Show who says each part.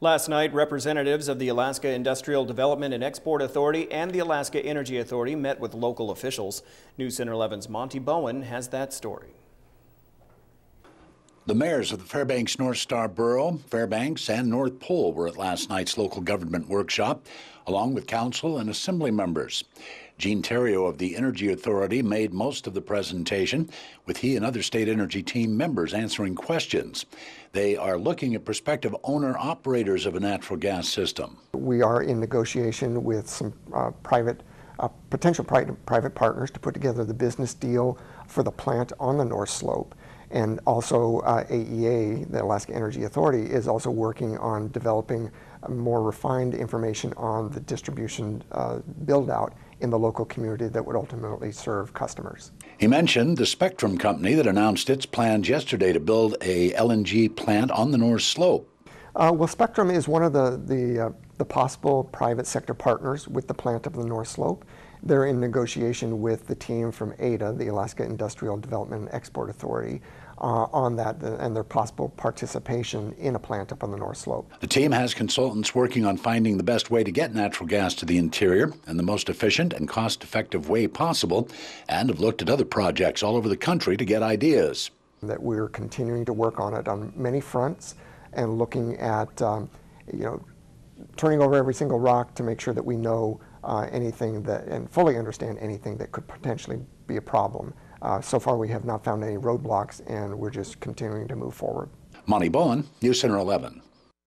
Speaker 1: Last night, representatives of the Alaska Industrial Development and Export Authority and the Alaska Energy Authority met with local officials. News Center 11's Monty Bowen has that story.
Speaker 2: The mayors of the Fairbanks North Star Borough, Fairbanks, and North Pole were at last night's local government workshop, along with council and assembly members. Gene Terrio of the Energy Authority made most of the presentation, with he and other state energy team members answering questions. They are looking at prospective owner operators of a natural gas system.
Speaker 1: We are in negotiation with some uh, private uh, potential pri private partners to put together the business deal for the plant on the North Slope. And also uh, AEA, the Alaska Energy Authority, is also working on developing more refined information on the distribution uh, build out in the local community that would ultimately serve customers.
Speaker 2: He mentioned the Spectrum company that announced its plans yesterday to build a LNG plant on the North Slope. Uh, well, Spectrum is one of the, the, uh, the possible private sector partners with the plant of the North
Speaker 1: Slope. They're in negotiation with the team from ADA, the Alaska Industrial Development and Export Authority, uh, on that uh, and their possible participation in a plant up on the North Slope.
Speaker 2: The team has consultants working on finding the best way to get natural gas to the interior and the most efficient and cost effective way possible, and have looked at other projects all over the country to get ideas.
Speaker 1: That we're continuing to work on it on many fronts and looking at, um, you know, turning over every single rock to make sure that we know uh, anything that, and fully understand anything that could potentially be a problem. Uh, so far, we have not found any roadblocks, and we're just continuing to move forward.
Speaker 2: Monty Bowen, News Center 11.